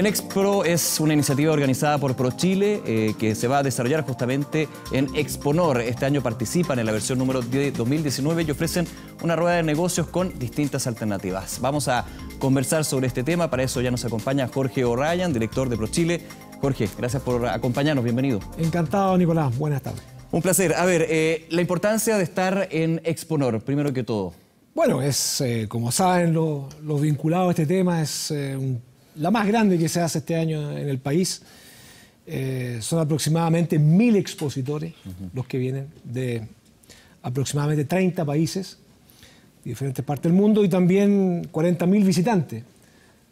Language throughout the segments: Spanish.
El Expro es una iniciativa organizada por ProChile eh, que se va a desarrollar justamente en Exponor. Este año participan en la versión número 10 de 2019 y ofrecen una rueda de negocios con distintas alternativas. Vamos a conversar sobre este tema, para eso ya nos acompaña Jorge O'Ryan, director de ProChile. Jorge, gracias por acompañarnos, bienvenido. Encantado, Nicolás, buenas tardes. Un placer. A ver, eh, la importancia de estar en Exponor, primero que todo. Bueno, es, eh, como saben lo vinculado a este tema, es eh, un la más grande que se hace este año en el país. Eh, son aproximadamente mil expositores los que vienen de aproximadamente 30 países, de diferentes partes del mundo, y también 40.000 visitantes.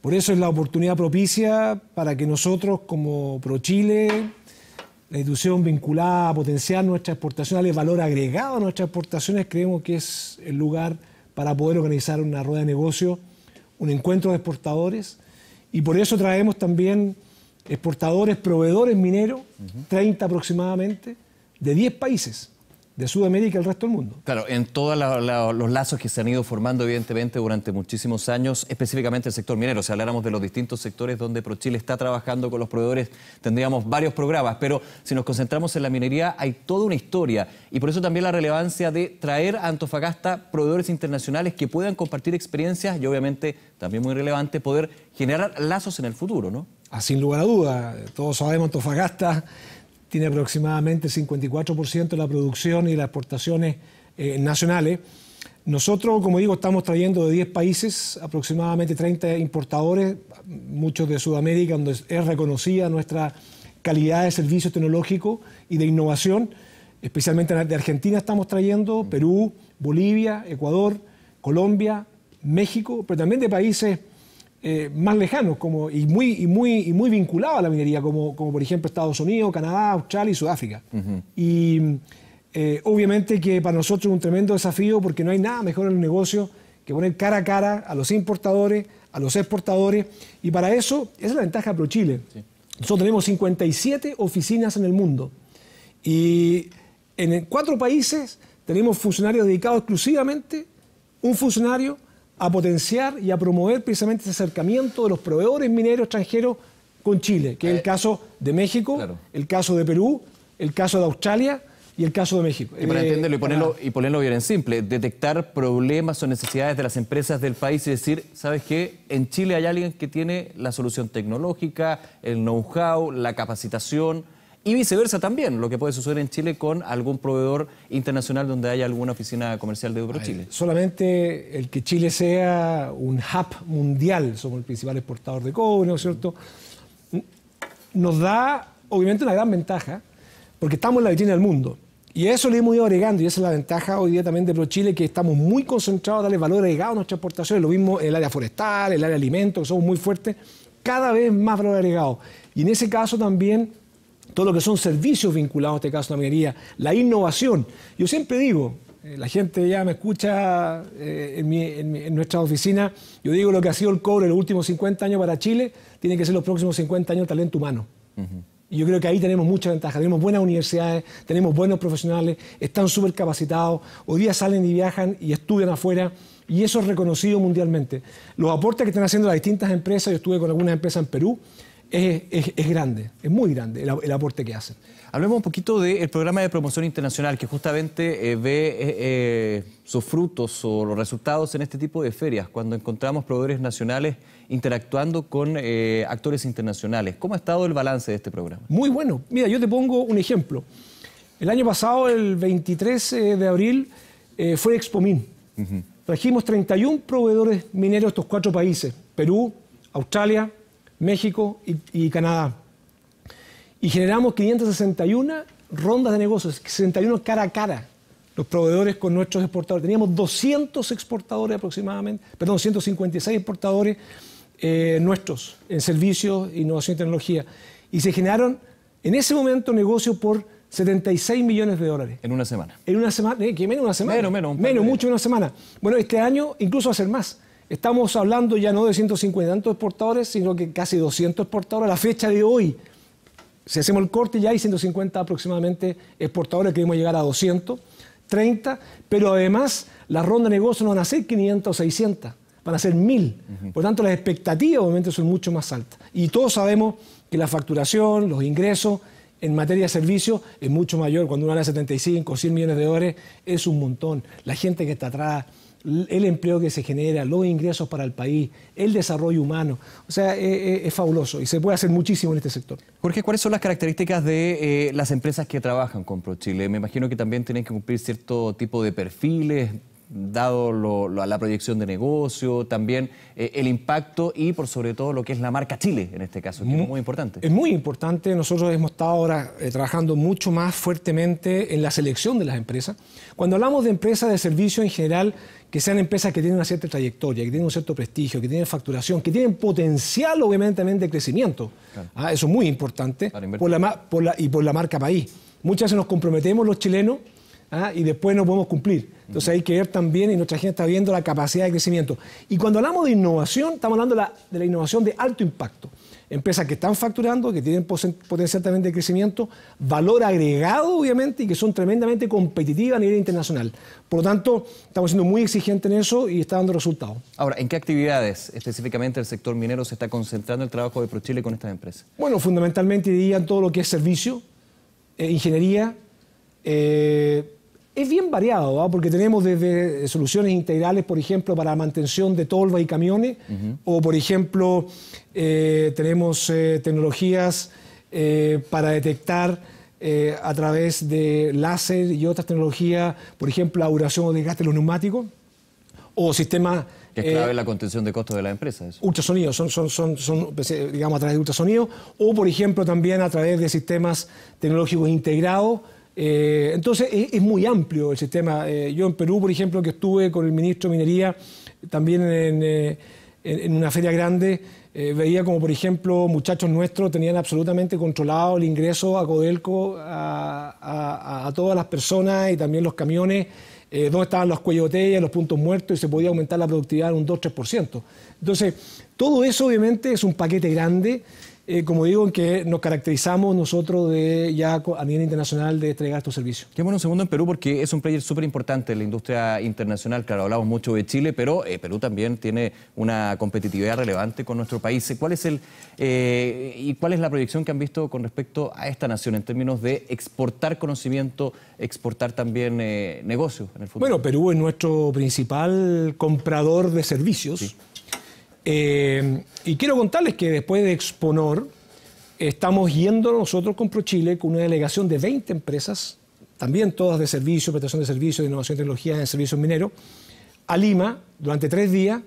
Por eso es la oportunidad propicia para que nosotros, como ProChile, la institución vinculada a potenciar nuestra exportación, darle valor agregado a nuestras exportaciones, creemos que es el lugar para poder organizar una rueda de negocio, un encuentro de exportadores, y por eso traemos también exportadores, proveedores mineros, 30 aproximadamente, de 10 países de Sudamérica al resto del mundo. Claro, en todos los lazos que se han ido formando, evidentemente, durante muchísimos años, específicamente el sector minero. Si habláramos de los distintos sectores donde ProChile está trabajando con los proveedores, tendríamos varios programas, pero si nos concentramos en la minería, hay toda una historia. Y por eso también la relevancia de traer a Antofagasta proveedores internacionales que puedan compartir experiencias y, obviamente, también muy relevante, poder generar lazos en el futuro, ¿no? Ah, sin lugar a dudas, todos sabemos Antofagasta tiene aproximadamente 54% de la producción y las exportaciones eh, nacionales. Nosotros, como digo, estamos trayendo de 10 países aproximadamente 30 importadores, muchos de Sudamérica, donde es reconocida nuestra calidad de servicio tecnológico y de innovación. Especialmente de Argentina estamos trayendo, mm. Perú, Bolivia, Ecuador, Colombia, México, pero también de países eh, más lejanos como, y, muy, y, muy, y muy vinculados a la minería, como, por ejemplo Estados Unidos, Canadá, Australia y Sudáfrica. Y eh, obviamente que para nosotros es un tremendo desafío porque no hay nada mejor en el negocio que poner cara a cara a los importadores, a los exportadores, y para eso esa es la ventaja pro ProChile. Nosotros tenemos 57 oficinas en el mundo y en cuatro países tenemos funcionarios dedicados exclusivamente, un funcionario a potenciar y a promover precisamente ese acercamiento de los proveedores mineros extranjeros con Chile, que es el eh, caso de México, el caso de Perú, el caso de Australia y el caso de México. Y para eh, entenderlo y ponerlo, y ponerlo bien en simple, detectar problemas o necesidades de las empresas del país y decir, ¿sabes qué? En Chile hay alguien que tiene la solución tecnológica, el know-how, la capacitación y viceversa también, lo que puede suceder en Chile con algún proveedor internacional donde haya alguna oficina comercial de ProChile. Solamente el que Chile sea un hub mundial, somos el principal exportador de cobre, ¿no es cierto? Nos da, obviamente, una gran ventaja, porque estamos en la vitrina del mundo. Y eso le hemos ido agregando, y esa es la ventaja hoy día también de ProChile, que estamos muy concentrados en darle valor agregado a nuestras exportaciones, lo mismo en el área forestal, el área de alimentos, que somos muy fuertes, cada vez más valor agregado. Y en ese caso también todo lo que son servicios vinculados, en este caso a la minería, la innovación. Yo siempre digo, eh, la gente ya me escucha eh, en, nuestra oficina, yo digo lo que ha sido el cobre en los últimos 50 años para Chile, tiene que ser los próximos 50 años talento humano. Y yo creo que ahí tenemos mucha ventaja. Tenemos buenas universidades, tenemos buenos profesionales, están súper capacitados, hoy día salen y viajan y estudian afuera y eso es reconocido mundialmente. Los aportes que están haciendo las distintas empresas, yo estuve con algunas empresas en Perú, es, grande, es muy grande el, aporte que hacen. Hablemos un poquito del programa de promoción internacional que justamente eh, ve eh, eh, sus frutos o los resultados en este tipo de ferias, cuando encontramos proveedores nacionales interactuando con actores internacionales. ¿Cómo ha estado el balance de este programa? Muy bueno. Mira, yo te pongo un ejemplo. El año pasado, el 23 de abril, fue Expomin. Trajimos 31 proveedores mineros de estos cuatro países, Perú, Australia, México y, Canadá. Y generamos 561 rondas de negocios, 61 cara a cara, los proveedores con nuestros exportadores. Teníamos 200 exportadores aproximadamente, perdón, 156 exportadores eh, nuestros en servicios, innovación y tecnología. Y se generaron en ese momento negocios por 76 millones de dólares. En una semana. En una semana, eh, menos una semana. Menos, menos. mucho en una semana. Bueno, este año incluso va a ser más. Estamos hablando ya no de 150 exportadores, sino que casi 200 exportadores a la fecha de hoy. Si hacemos el corte ya hay 150 aproximadamente exportadores, queremos llegar a 230, pero además la ronda de negocios no van a ser 500 o 600, van a ser 1000. Por lo Por tanto, las expectativas obviamente son mucho más altas. Y todos sabemos que la facturación, los ingresos en materia de servicios es mucho mayor. Cuando uno habla de 75 o 100 millones de dólares es un montón. La gente que está atrás el empleo que se genera, los ingresos para el país, el desarrollo humano. O sea, eh, eh, es, fabuloso y se puede hacer muchísimo en este sector. Jorge, ¿cuáles son las características de eh, las empresas que trabajan con ProChile? Me imagino que también tienen que cumplir cierto tipo de perfiles, dado lo, la proyección de negocio, también eh, el impacto y por sobre todo lo que es la marca Chile en este caso, que es muy importante. Es muy importante, nosotros hemos estado ahora eh, trabajando mucho más fuertemente en la selección de las empresas. Cuando hablamos de empresas de servicio en general, que sean empresas que tienen una cierta trayectoria, que tienen un cierto prestigio, que tienen facturación, que tienen potencial obviamente también de crecimiento. Ah, eso es muy importante la, y por la marca país. Muchas veces nos comprometemos los chilenos ¿ah? y después no podemos cumplir. Entonces hay que ver también, y nuestra gente está viendo la capacidad de crecimiento. Y cuando hablamos de innovación, estamos hablando de la, innovación de alto impacto. Empresas que están facturando, que tienen potencial también de crecimiento, valor agregado, obviamente, y que son tremendamente competitivas a nivel internacional. Por lo tanto, estamos siendo muy exigentes en eso y está dando resultados. Ahora, ¿en qué actividades específicamente el sector minero se está concentrando el trabajo de ProChile con estas empresas? Bueno, fundamentalmente dirían todo lo que es servicio, eh, ingeniería, eh, es bien variado, ¿ah? porque tenemos desde soluciones integrales, por ejemplo, para la mantención de tolva y camiones, o por ejemplo, eh, tenemos eh, tecnologías eh, para detectar a través de láser y otras tecnologías, por ejemplo, la duración o desgaste de los neumáticos, o sistemas... Que es clave la contención de costos de las empresas. Ultrasonidos, son, son, son, son, pues, digamos, a través de ultrasonidos, o por ejemplo también a través de sistemas tecnológicos integrados, eh, entonces es, muy amplio el sistema. Eh, yo en Perú, por ejemplo, que estuve con el ministro de Minería también en, eh, una feria grande, veía como, por ejemplo, muchachos nuestros tenían absolutamente controlado el ingreso a Codelco a, todas las personas y también los camiones. donde estaban los cuellos los puntos muertos y se podía aumentar la productividad en un 2-3%. Entonces, todo eso obviamente es un paquete grande eh, como digo, en que nos caracterizamos nosotros de, ya a nivel internacional de entregar estos servicios. Quedémonos un segundo en Perú porque es un player súper importante en la industria internacional. Claro, hablamos mucho de Chile, pero eh, Perú también tiene una competitividad relevante con nuestro país. ¿Cuál es el eh, y cuál es la proyección que han visto con respecto a esta nación en términos de exportar conocimiento, exportar también negocios en el futuro? Bueno, Perú es nuestro principal comprador de servicios. Eh, y quiero contarles que después de Exponor, estamos yendo nosotros con ProChile con una delegación de 20 empresas, también todas de servicio, prestación de servicios, de innovación y tecnología en servicios mineros, a Lima durante tres días,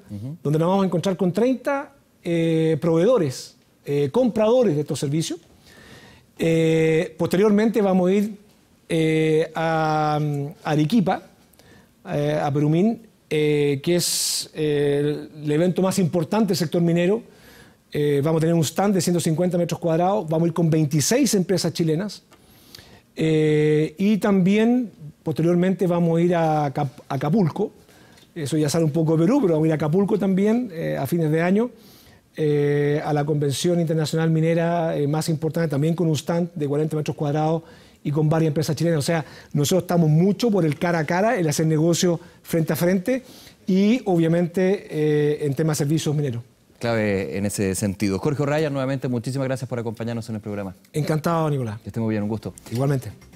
donde nos vamos a encontrar con 30 eh, proveedores, eh, compradores de estos servicios. posteriormente vamos a ir a Arequipa, a Perumín, eh, que es eh, el evento más importante del sector minero. Eh, vamos a tener un stand de 150 metros cuadrados, vamos a ir con 26 empresas chilenas y también posteriormente vamos a ir a Acapulco, eso ya sale un poco de Perú, pero vamos a ir a Acapulco también a fines de año. a la convención internacional minera más importante, también con un stand de 40 metros cuadrados y con varias empresas chilenas. O sea, nosotros estamos mucho por el cara a cara, el hacer negocio frente a frente y obviamente eh, en temas de servicios mineros. Clave en ese sentido. Jorge Orraya, nuevamente muchísimas gracias por acompañarnos en el programa. Encantado, Nicolás. Que esté muy bien, un gusto. Igualmente.